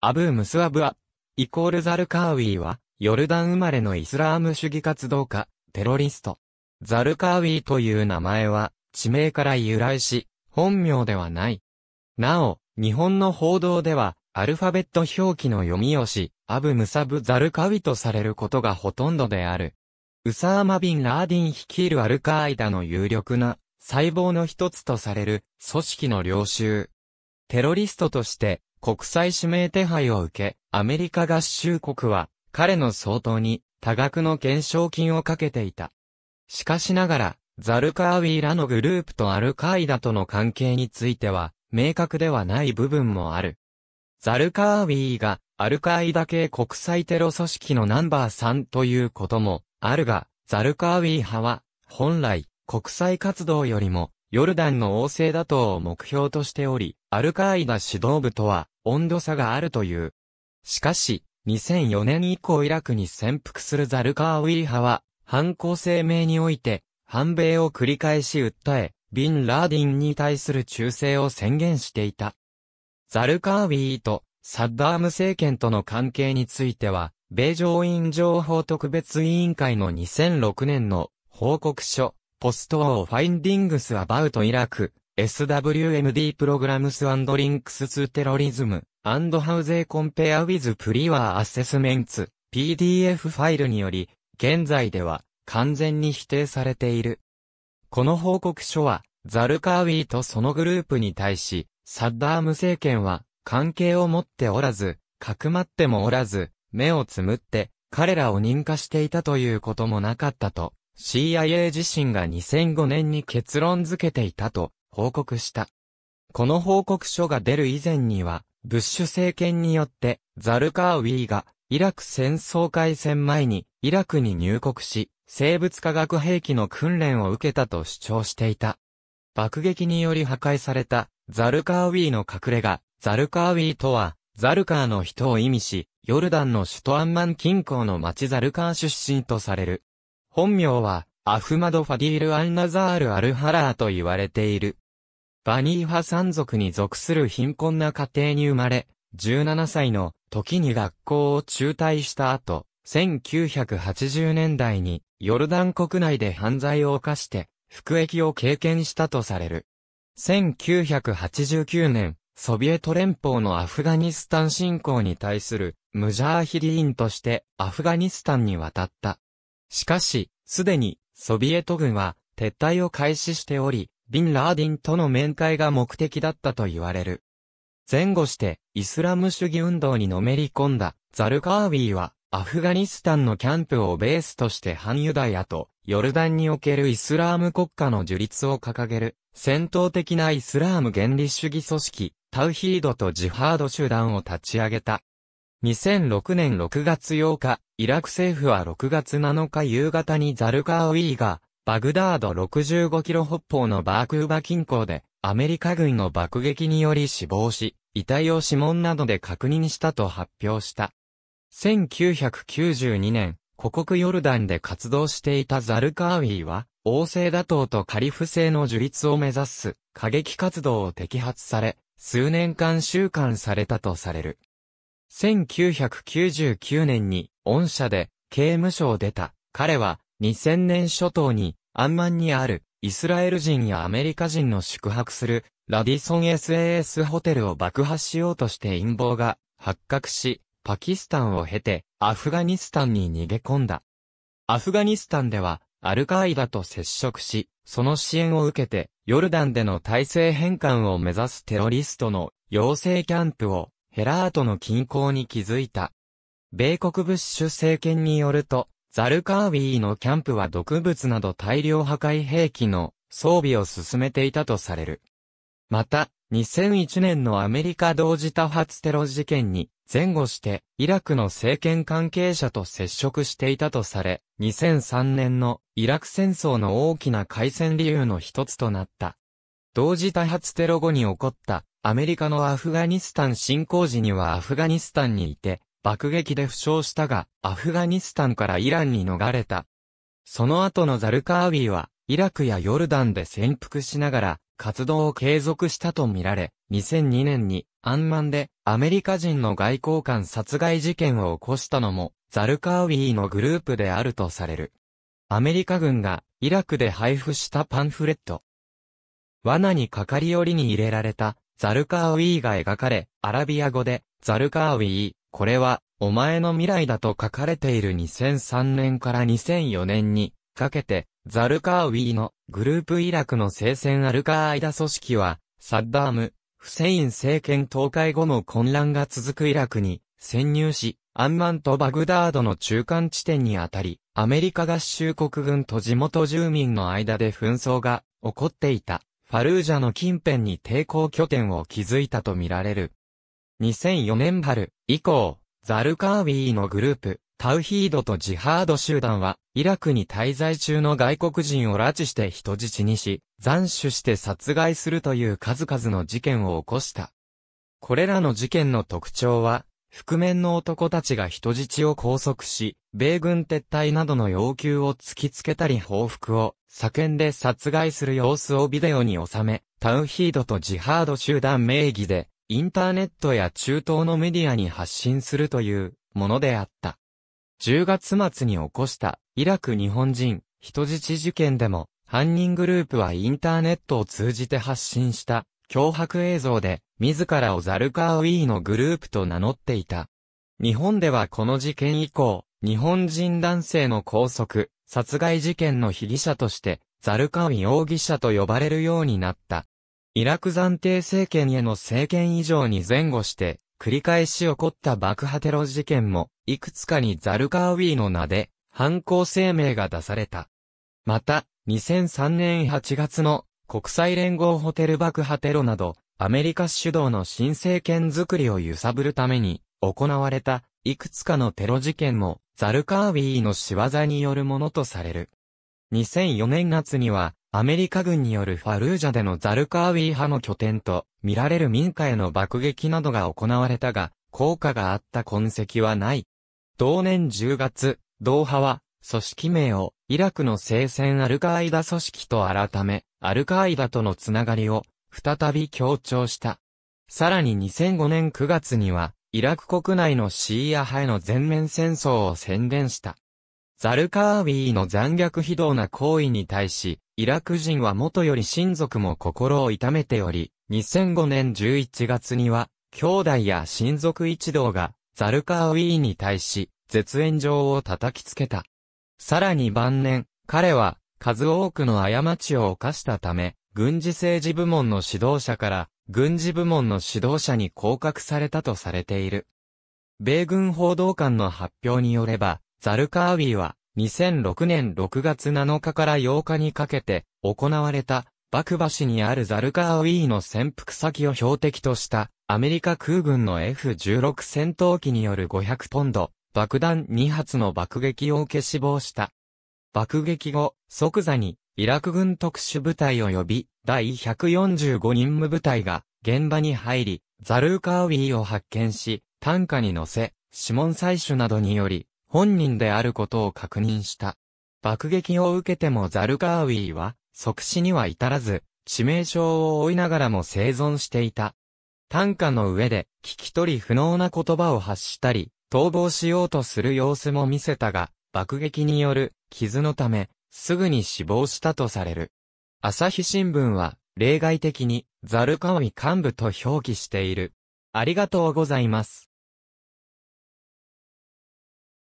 アブー・ムスアブア、イコール・ザルカーウィは、ヨルダン生まれのイスラーム主義活動家、テロリスト。ザルカーウィという名前は、地名から由来し、本名ではない。なお、日本の報道では、アルファベット表記の読みをし、アブ・ムサブ・ザルカウィとされることがほとんどである。ウサーマ・ビン・ラーディン率いるアルカーイダの有力な細胞の一つとされる組織の領収。テロリストとして国際指名手配を受け、アメリカ合衆国は彼の相当に多額の懸賞金をかけていた。しかしながら、ザルカーウィーらのグループとアルカイダとの関係については、明確ではない部分もある。ザルカーウィーが、アルカイダ系国際テロ組織のナンバー3ということも、あるが、ザルカーウィー派は、本来、国際活動よりも、ヨルダンの王政打倒を目標としており、アルカーイダ指導部とは温度差があるという。しかし、2004年以降イラクに潜伏するザルカーウィリ派は、反抗声明において、反米を繰り返し訴え、ビン・ラーディンに対する忠誠を宣言していた。ザルカーウィーとサッダーム政権との関係については、米上院情報特別委員会の2006年の報告書ポストオファインディングス g バウト・イラク、SWMD プログラムスリンクス・ d links to terrorism, and how they c o m p PDF ファイルにより、現在では完全に否定されている。この報告書は、ザルカーウィーとそのグループに対し、サッダーム政権は関係を持っておらず、かくまってもおらず、目をつむって、彼らを認可していたということもなかったと、CIA 自身が2005年に結論付けていたと報告した。この報告書が出る以前には、ブッシュ政権によってザルカーウィーがイラク戦争開戦前にイラクに入国し、生物化学兵器の訓練を受けたと主張していた。爆撃により破壊されたザルカーウィーの隠れ家、ザルカーウィーとは、ザルカーの人を意味し、ヨルダンの首都アンマン近郊の町ザルカー出身とされる。本名は、アフマド・ファディール・アンナザール・アルハラーと言われている。バニーハ山族に属する貧困な家庭に生まれ、17歳の時に学校を中退した後、1980年代にヨルダン国内で犯罪を犯して服役を経験したとされる。1989年、ソビエト連邦のアフガニスタン侵攻に対するムジャーヒディーンとしてアフガニスタンに渡った。しかし、すでに、ソビエト軍は、撤退を開始しており、ビン・ラーディンとの面会が目的だったと言われる。前後して、イスラム主義運動にのめり込んだ、ザルカービーは、アフガニスタンのキャンプをベースとして反ユダヤと、ヨルダンにおけるイスラーム国家の樹立を掲げる、戦闘的なイスラーム原理主義組織、タウヒードとジハード集団を立ち上げた。2006年6月8日、イラク政府は6月7日夕方にザルカーウィーが、バグダード65キロ北方のバークーバ近郊で、アメリカ軍の爆撃により死亡し、遺体を指紋などで確認したと発表した。1992年、古国ヨルダンで活動していたザルカーウィーは、王政打倒とカリフ制の樹立を目指す、過激活動を摘発され、数年間収監されたとされる。1999年に、御社で、刑務所を出た。彼は、2000年初頭に、アンマンにある、イスラエル人やアメリカ人の宿泊する、ラディソン SAS ホテルを爆破しようとして陰謀が発覚し、パキスタンを経て、アフガニスタンに逃げ込んだ。アフガニスタンでは、アルカイダと接触し、その支援を受けて、ヨルダンでの体制変換を目指すテロリストの養成キャンプをヘラートの均衡に気づいた。米国ブッシュ政権によると、ザルカービーのキャンプは毒物など大量破壊兵器の装備を進めていたとされる。また、2001年のアメリカ同時多発テロ事件に前後してイラクの政権関係者と接触していたとされ、2003年のイラク戦争の大きな開戦理由の一つとなった。同時多発テロ後に起こったアメリカのアフガニスタン侵攻時にはアフガニスタンにいて、爆撃で負傷したが、アフガニスタンからイランに逃れた。その後のザルカーウーは、イラクやヨルダンで潜伏しながら、活動を継続したとみられ、2002年に、アンマンで、アメリカ人の外交官殺害事件を起こしたのも、ザルカーウィーのグループであるとされる。アメリカ軍が、イラクで配布したパンフレット、罠にかかり折に入れられた、ザルカーウィーが描かれ、アラビア語で、ザルカーウィー、これは、お前の未来だと書かれている2003年から2004年に、かけて、ザルカーウィーのグループイラクの聖戦アルカーイダ組織は、サッダーム、フセイン政権倒壊後も混乱が続くイラクに潜入し、アンマンとバグダードの中間地点にあたり、アメリカ合衆国軍と地元住民の間で紛争が起こっていた。ファルージャの近辺に抵抗拠点を築いたとみられる。2004年春以降、ザルカーウィーのグループ、タウヒードとジハード集団は、イラクに滞在中の外国人を拉致して人質にし、斬首して殺害するという数々の事件を起こした。これらの事件の特徴は、覆面の男たちが人質を拘束し、米軍撤退などの要求を突きつけたり報復を叫んで殺害する様子をビデオに収め、タウヒードとジハード集団名義で、インターネットや中東のメディアに発信するというものであった。10月末に起こしたイラク日本人人質事件でも犯人グループはインターネットを通じて発信した脅迫映像で、自らをザルカーウィーのグループと名乗っていた。日本ではこの事件以降、日本人男性の拘束、殺害事件の被疑者として、ザルカーウィ容疑者と呼ばれるようになった。イラク暫定政権への政権以上に前後して、繰り返し起こった爆破テロ事件も、いくつかにザルカーウィの名で、犯行声明が出された。また、2003年8月の国際連合ホテル爆破テロなど、アメリカ主導の新政権づくりを揺さぶるために、行われた、いくつかのテロ事件も、ザルカービーの仕業によるものとされる。2004年夏には、アメリカ軍によるファルージャでのザルカーウィー派の拠点と、見られる民家への爆撃などが行われたが、効果があった痕跡はない。同年10月、同派は、組織名を、イラクの聖戦アルカイダ組織と改め、アルカーイダとのつながりを、再び強調した。さらに2005年9月には、イラク国内のシーア派への全面戦争を宣言した。ザルカーウィーの残虐非道な行為に対し、イラク人は元より親族も心を痛めており、2005年11月には、兄弟や親族一同が、ザルカーウィーに対し、絶縁状を叩きつけた。さらに晩年、彼は、数多くの過ちを犯したため、軍事政治部門の指導者から軍事部門の指導者に降格されたとされている。米軍報道官の発表によれば、ザルカーウィーは2006年6月7日から8日にかけて行われた爆バ市にあるザルカーウィーの潜伏先を標的としたアメリカ空軍の F16 戦闘機による500ポンド爆弾2発の爆撃を受け死亡した。爆撃後、即座に、イラク軍特殊部隊及び、第145任務部隊が、現場に入り、ザルーカーウィーを発見し、担架に乗せ、指紋採取などにより、本人であることを確認した。爆撃を受けてもザルカーウィーは、即死には至らず、致命傷を負いながらも生存していた。担架の上で、聞き取り不能な言葉を発したり、逃亡しようとする様子も見せたが、爆撃による傷のため、すぐに死亡したとされる。朝日新聞は、例外的に、ザルカワミ幹部と表記している。ありがとうございます。